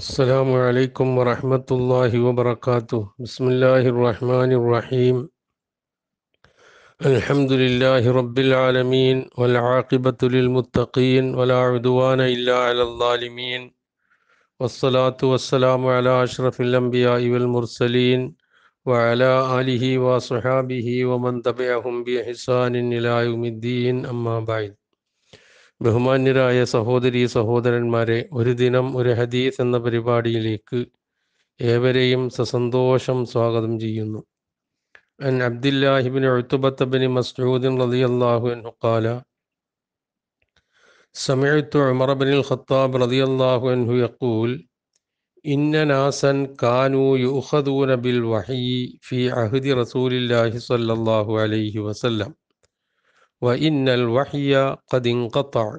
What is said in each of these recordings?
السلام عليكم ورحمة الله وبركاته بسم الله الرحمن الرحيم الحمد لله رب العالمين والعاقبة للمتقين ولا عدوان إلا على الظالمين والصلاة والسلام على أشرف الأنبياء والمرسلين وعلى آله وصحابه ومن تبعهم بإحسان إلى يوم الدين أما بعد ബഹുമാന്യരായ സഹോദരീ സഹോദരന്മാരെ ഒരു ദിനം ഒരു ഹദീസ് എന്ന പരിപാടിയിലേക്ക് ഏവരെയും സസന്തോഷം സ്വാഗതം ചെയ്യുന്നു അൻ അബ്ദില്ലാഹിബിൻ എഴുത്തുബത്തബിന് മസ്ഊദിൻ റതി അള്ളാഹു അൻഹു കാല സമയത്തു ഉമറബിനിൽ ഖത്താബ് റതി അള്ളാഹു അൻഹു യക്കൂൽ ഇന്ന നാസൻ കാനു യുഹദൂന ബിൽ വഹി ഫി അഹദി റസൂലില്ലാഹി സല്ലല്ലാഹു അലൈഹി വസല്ലം وإن الوحي قد انقطع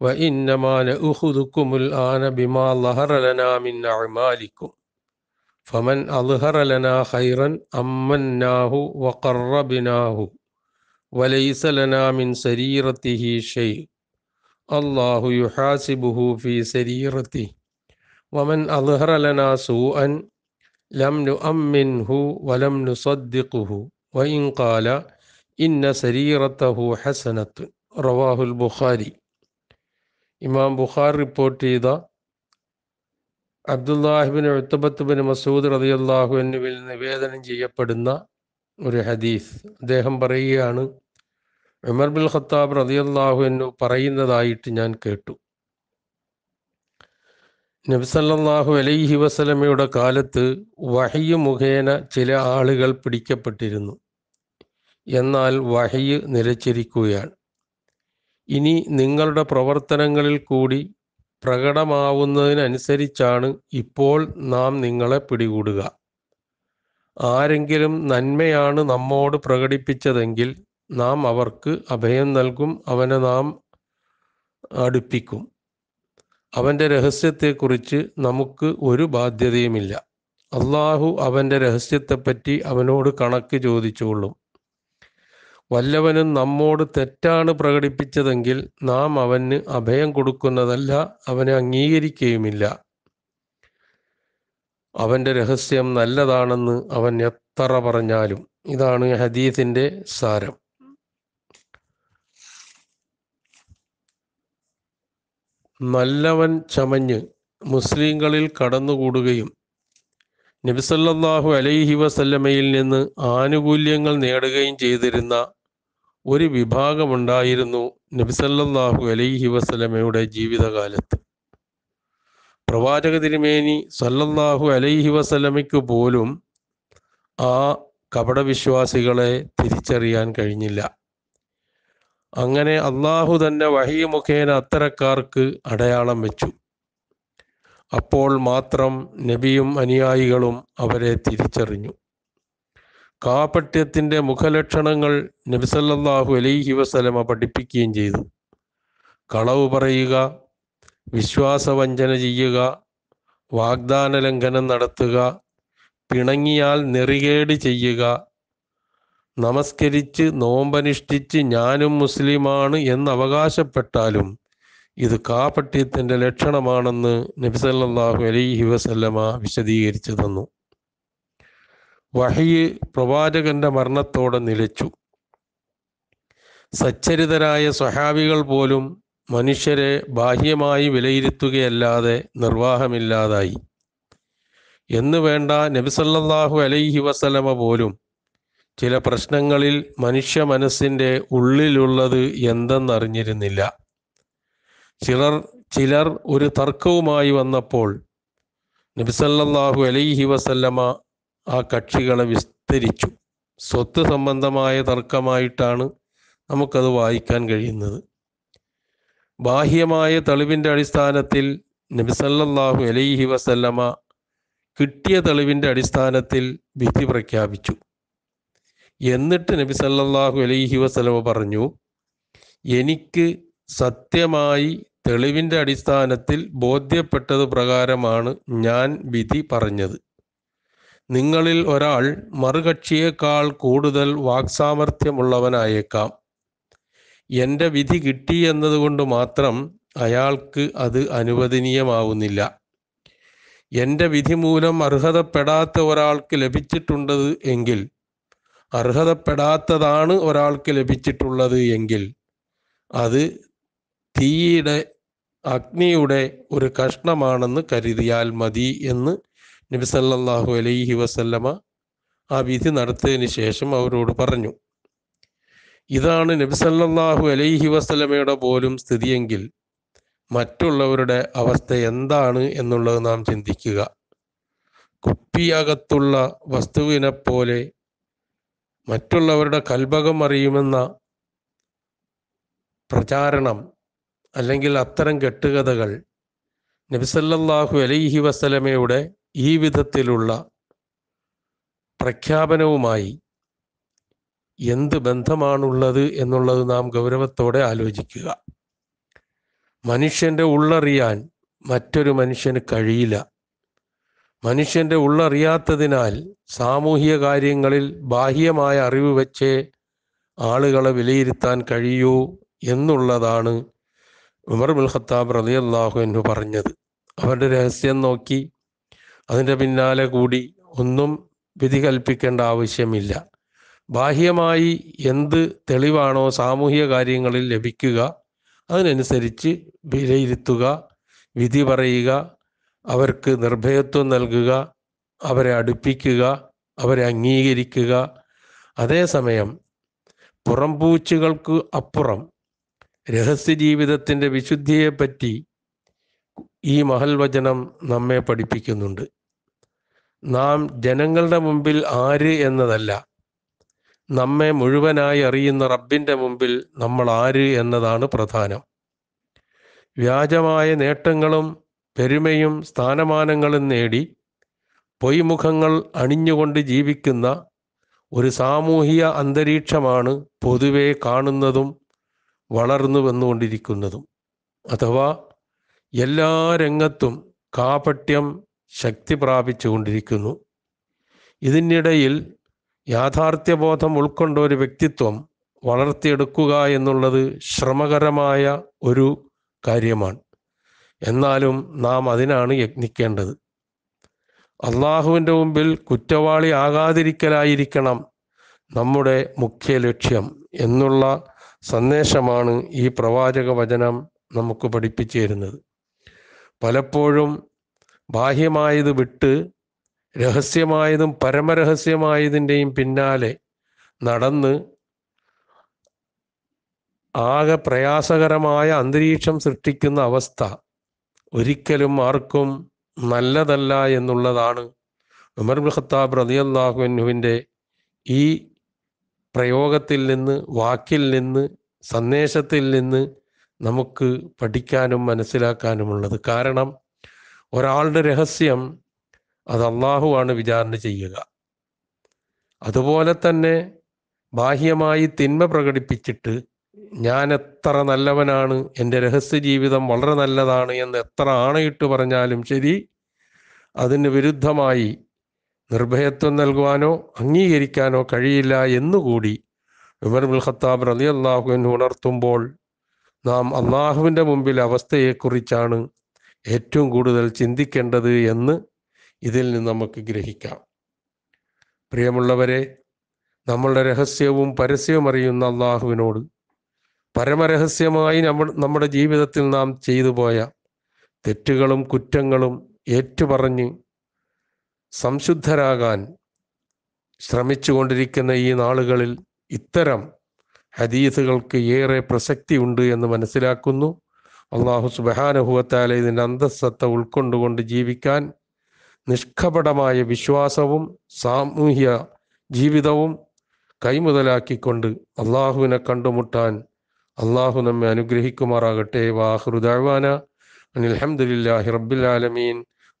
وإنما نأخذكم الآن بما ظهر لنا من أعمالكم فمن أظهر لنا خيرا أمناه وقربناه وليس لنا من سريرته شيء الله يحاسبه في سريرته ومن أظهر لنا سوءا لم نؤمنه ولم نصدقه وإن قال ഇന്ന സരീറത്തഹു ഹസനത്ത് റവാഹുൽ ബുഖാരി ഇമാം ബുഖാർ റിപ്പോർട്ട് ചെയ്ത അബ്ദുല്ലാഹിബിൻ ഉത്തബത്ത് ബിൻ മസൂദ് റതിയല്ലാഹു എന്നിവയിൽ നിവേദനം ചെയ്യപ്പെടുന്ന ഒരു ഹദീസ് അദ്ദേഹം പറയുകയാണ് ഉമർ ബിൻ ഖത്താബ് റതിയല്ലാഹു എന്നു പറയുന്നതായിട്ട് ഞാൻ കേട്ടു നബ്സല്ലാഹു അലൈഹി വസലമയുടെ കാലത്ത് വഹിയു മുഖേന ചില ആളുകൾ പിടിക്കപ്പെട്ടിരുന്നു എന്നാൽ വഹയ് നിലച്ചിരിക്കുകയാണ് ഇനി നിങ്ങളുടെ പ്രവർത്തനങ്ങളിൽ കൂടി പ്രകടമാവുന്നതിനനുസരിച്ചാണ് ഇപ്പോൾ നാം നിങ്ങളെ പിടികൂടുക ആരെങ്കിലും നന്മയാണ് നമ്മോട് പ്രകടിപ്പിച്ചതെങ്കിൽ നാം അവർക്ക് അഭയം നൽകും അവനെ നാം അടുപ്പിക്കും അവൻ്റെ രഹസ്യത്തെക്കുറിച്ച് നമുക്ക് ഒരു ബാധ്യതയുമില്ല അള്ളാഹു അവൻ്റെ രഹസ്യത്തെപ്പറ്റി അവനോട് കണക്ക് ചോദിച്ചുകൊള്ളും വല്ലവനും നമ്മോട് തെറ്റാണ് പ്രകടിപ്പിച്ചതെങ്കിൽ നാം അവന് അഭയം കൊടുക്കുന്നതല്ല അവനെ അംഗീകരിക്കുകയുമില്ല അവൻ്റെ രഹസ്യം നല്ലതാണെന്ന് അവൻ എത്ര പറഞ്ഞാലും ഇതാണ് ഹദീസിൻ്റെ സാരം നല്ലവൻ ചമഞ്ഞ് മുസ്ലിങ്ങളിൽ കടന്നുകൂടുകയും നബിസല്ലാഹു അലൈഹി വസല്ലമയിൽ നിന്ന് ആനുകൂല്യങ്ങൾ നേടുകയും ചെയ്തിരുന്ന ഒരു വിഭാഗമുണ്ടായിരുന്നു നബിസല്ലാഹു അലൈഹി വസല്ലമയുടെ ജീവിതകാലത്ത് പ്രവാചക തിരുമേനി സല്ലല്ലാഹു അലൈഹി വസല്ലമയ്ക്ക് പോലും ആ കപടവിശ്വാസികളെ തിരിച്ചറിയാൻ കഴിഞ്ഞില്ല അങ്ങനെ അള്ളാഹു തന്നെ വഹി മുഖേന അത്തരക്കാർക്ക് അടയാളം വെച്ചു അപ്പോൾ മാത്രം നബിയും അനുയായികളും അവരെ തിരിച്ചറിഞ്ഞു കാപട്യത്തിൻ്റെ മുഖലക്ഷണങ്ങൾ നബിസല്ലാഹു അലൈഹി വസലമ പഠിപ്പിക്കുകയും ചെയ്തു കളവ് പറയുക വിശ്വാസവഞ്ചന ചെയ്യുക വാഗ്ദാന ലംഘനം നടത്തുക പിണങ്ങിയാൽ നെറികേട് ചെയ്യുക നമസ്കരിച്ച് നോമ്പനുഷ്ഠിച്ച് ഞാനും മുസ്ലിമാണ് എന്ന് അവകാശപ്പെട്ടാലും ഇത് കാപട്യത്തിൻ്റെ ലക്ഷണമാണെന്ന് നബിസല്ലാഹു അലൈഹി വസല്ലമ വിശദീകരിച്ചു തന്നു വഹിയ് പ്രവാചകന്റെ മരണത്തോടെ നിലച്ചു സച്ചരിതരായ സ്വഹാബികൾ പോലും മനുഷ്യരെ ബാഹ്യമായി വിലയിരുത്തുകയല്ലാതെ നിർവാഹമില്ലാതായി എന്ന് വേണ്ട നബിസല്ലാഹു അലൈഹി വസലമ പോലും ചില പ്രശ്നങ്ങളിൽ മനുഷ്യ മനസ്സിൻ്റെ ഉള്ളിലുള്ളത് എന്തെന്നറിഞ്ഞിരുന്നില്ല ചിലർ ചിലർ ഒരു തർക്കവുമായി വന്നപ്പോൾ നബിസല്ലാഹു അലൈഹി വസല്ലമ ആ കക്ഷികളെ വിസ്തരിച്ചു സ്വത്ത് സംബന്ധമായ തർക്കമായിട്ടാണ് നമുക്കത് വായിക്കാൻ കഴിയുന്നത് ബാഹ്യമായ തെളിവിൻ്റെ അടിസ്ഥാനത്തിൽ നബിസല്ലാഹു അലൈഹി വസല്ലമ കിട്ടിയ തെളിവിൻ്റെ അടിസ്ഥാനത്തിൽ വിധി പ്രഖ്യാപിച്ചു എന്നിട്ട് നബി അലൈഹി വസല്ലമ പറഞ്ഞു എനിക്ക് സത്യമായി തെളിവിൻ്റെ അടിസ്ഥാനത്തിൽ ബോധ്യപ്പെട്ടത് പ്രകാരമാണ് ഞാൻ വിധി പറഞ്ഞത് നിങ്ങളിൽ ഒരാൾ മറുകക്ഷിയേക്കാൾ കൂടുതൽ വാക്സാമർഥ്യമുള്ളവനായേക്കാം എൻ്റെ വിധി കിട്ടി എന്നതുകൊണ്ട് മാത്രം അയാൾക്ക് അത് അനുവദനീയമാവുന്നില്ല എൻ്റെ വിധി മൂലം അർഹതപ്പെടാത്ത ഒരാൾക്ക് ലഭിച്ചിട്ടുണ്ടത് എങ്കിൽ അർഹതപ്പെടാത്തതാണ് ഒരാൾക്ക് ലഭിച്ചിട്ടുള്ളത് എങ്കിൽ അത് തീയുടെ അഗ്നിയുടെ ഒരു കഷ്ണമാണെന്ന് കരുതിയാൽ മതി എന്ന് നബി അലൈഹി വസല്ലമ ആ വിധി നടത്തിയതിന് ശേഷം അവരോട് പറഞ്ഞു ഇതാണ് നബി അലൈഹി വസല്ലമയുടെ പോലും സ്ഥിതിയെങ്കിൽ മറ്റുള്ളവരുടെ അവസ്ഥ എന്താണ് എന്നുള്ളത് നാം ചിന്തിക്കുക കുപ്പിയകത്തുള്ള വസ്തുവിനെ പോലെ മറ്റുള്ളവരുടെ കൽഭകം അറിയുമെന്ന പ്രചാരണം അല്ലെങ്കിൽ അത്തരം കെട്ടുകഥകൾ നബിസല്ലാഹു അലൈഹി വസലമയുടെ ഈ വിധത്തിലുള്ള പ്രഖ്യാപനവുമായി എന്ത് ബന്ധമാണുള്ളത് എന്നുള്ളത് നാം ഗൗരവത്തോടെ ആലോചിക്കുക മനുഷ്യൻ്റെ ഉള്ളറിയാൻ മറ്റൊരു മനുഷ്യന് കഴിയില്ല മനുഷ്യൻ്റെ ഉള്ളറിയാത്തതിനാൽ സാമൂഹിക കാര്യങ്ങളിൽ ബാഹ്യമായ അറിവ് വെച്ചേ ആളുകളെ വിലയിരുത്താൻ കഴിയൂ എന്നുള്ളതാണ് ഉമർ ബുൽ ഖത്താബ് റലി അള്ളാഹു എന്നു പറഞ്ഞത് അവരുടെ രഹസ്യം നോക്കി അതിൻ്റെ പിന്നാലെ കൂടി ഒന്നും വിധി കൽപ്പിക്കേണ്ട ആവശ്യമില്ല ബാഹ്യമായി എന്ത് തെളിവാണോ സാമൂഹിക കാര്യങ്ങളിൽ ലഭിക്കുക അതിനനുസരിച്ച് വിലയിരുത്തുക വിധി പറയുക അവർക്ക് നിർഭയത്വം നൽകുക അവരെ അടുപ്പിക്കുക അവരെ അംഗീകരിക്കുക അതേസമയം പുറംപൂച്ചുകൾക്ക് അപ്പുറം രഹസ്യ ജീവിതത്തിൻ്റെ വിശുദ്ധിയെപ്പറ്റി ഈ മഹൽ വചനം നമ്മെ പഠിപ്പിക്കുന്നുണ്ട് നാം ജനങ്ങളുടെ മുമ്പിൽ ആര് എന്നതല്ല നമ്മെ മുഴുവനായി അറിയുന്ന റബ്ബിൻ്റെ മുമ്പിൽ നമ്മൾ ആര് എന്നതാണ് പ്രധാനം വ്യാജമായ നേട്ടങ്ങളും പെരുമയും സ്ഥാനമാനങ്ങളും നേടി പൊയ്മുഖങ്ങൾ അണിഞ്ഞുകൊണ്ട് ജീവിക്കുന്ന ഒരു സാമൂഹിക അന്തരീക്ഷമാണ് പൊതുവെ കാണുന്നതും വളർന്നു വന്നുകൊണ്ടിരിക്കുന്നതും അഥവാ എല്ലാ രംഗത്തും കാപട്യം ശക്തി പ്രാപിച്ചു കൊണ്ടിരിക്കുന്നു ഇതിനിടയിൽ യാഥാർത്ഥ്യബോധം ഉൾക്കൊണ്ട ഒരു വ്യക്തിത്വം വളർത്തിയെടുക്കുക എന്നുള്ളത് ശ്രമകരമായ ഒരു കാര്യമാണ് എന്നാലും നാം അതിനാണ് യജ്ഞിക്കേണ്ടത് അള്ളാഹുവിൻ്റെ മുമ്പിൽ കുറ്റവാളി ആകാതിരിക്കലായിരിക്കണം നമ്മുടെ മുഖ്യ ലക്ഷ്യം എന്നുള്ള സന്ദേശമാണ് ഈ പ്രവാചക വചനം നമുക്ക് പഠിപ്പിച്ചു തരുന്നത് പലപ്പോഴും ബാഹ്യമായത് വിട്ട് രഹസ്യമായതും പരമരഹസ്യമായതിൻ്റെയും പിന്നാലെ നടന്ന് ആകെ പ്രയാസകരമായ അന്തരീക്ഷം സൃഷ്ടിക്കുന്ന അവസ്ഥ ഒരിക്കലും ആർക്കും നല്ലതല്ല എന്നുള്ളതാണ് ഉമർ ഖത്താബ് റതിയല്ലാഹുവിൻ്റെ ഈ പ്രയോഗത്തിൽ നിന്ന് വാക്കിൽ നിന്ന് സന്ദേശത്തിൽ നിന്ന് നമുക്ക് പഠിക്കാനും മനസ്സിലാക്കാനുമുള്ളത് കാരണം ഒരാളുടെ രഹസ്യം അത് അള്ളാഹുവാണ് വിചാരണ ചെയ്യുക അതുപോലെ തന്നെ ബാഹ്യമായി തിന്മ പ്രകടിപ്പിച്ചിട്ട് ഞാൻ എത്ര നല്ലവനാണ് എൻ്റെ രഹസ്യ ജീവിതം വളരെ നല്ലതാണ് എന്ന് എത്ര ആണയിട്ട് പറഞ്ഞാലും ശരി അതിന് വിരുദ്ധമായി നിർഭയത്വം നൽകുവാനോ അംഗീകരിക്കാനോ കഴിയില്ല എന്നുകൂടി ഉമർ ബുൽ ഖത്താബ് റലി അള്ളാഹുവിൻ ഉണർത്തുമ്പോൾ നാം അള്ളാഹുവിൻ്റെ മുമ്പിൽ അവസ്ഥയെക്കുറിച്ചാണ് ഏറ്റവും കൂടുതൽ ചിന്തിക്കേണ്ടത് എന്ന് ഇതിൽ നിന്ന് നമുക്ക് ഗ്രഹിക്കാം പ്രിയമുള്ളവരെ നമ്മളുടെ രഹസ്യവും പരസ്യവും അറിയുന്ന അള്ളാഹുവിനോട് പരമരഹസ്യമായി നമ്മൾ നമ്മുടെ ജീവിതത്തിൽ നാം ചെയ്തു പോയ തെറ്റുകളും കുറ്റങ്ങളും ഏറ്റുപറഞ്ഞ് സംശുദ്ധരാകാൻ ശ്രമിച്ചുകൊണ്ടിരിക്കുന്ന ഈ നാളുകളിൽ ഇത്തരം ഹദീസുകൾക്ക് ഏറെ പ്രസക്തി ഉണ്ട് എന്ന് മനസ്സിലാക്കുന്നു അള്ളാഹു സുബഹാനുഭവത്താലെ ഇതിൻ്റെ അന്തസ്സത്ത ഉൾക്കൊണ്ടുകൊണ്ട് ജീവിക്കാൻ നിഷ്കപടമായ വിശ്വാസവും സാമൂഹ്യ ജീവിതവും കൈമുതലാക്കിക്കൊണ്ട് അള്ളാഹുവിനെ കണ്ടുമുട്ടാൻ അള്ളാഹു നമ്മെ അനുഗ്രഹിക്കുമാറാകട്ടെ വാഹൃദാന അനിൽഹമുല്ലാഹി റബ്ബിൽ ആലമീൻ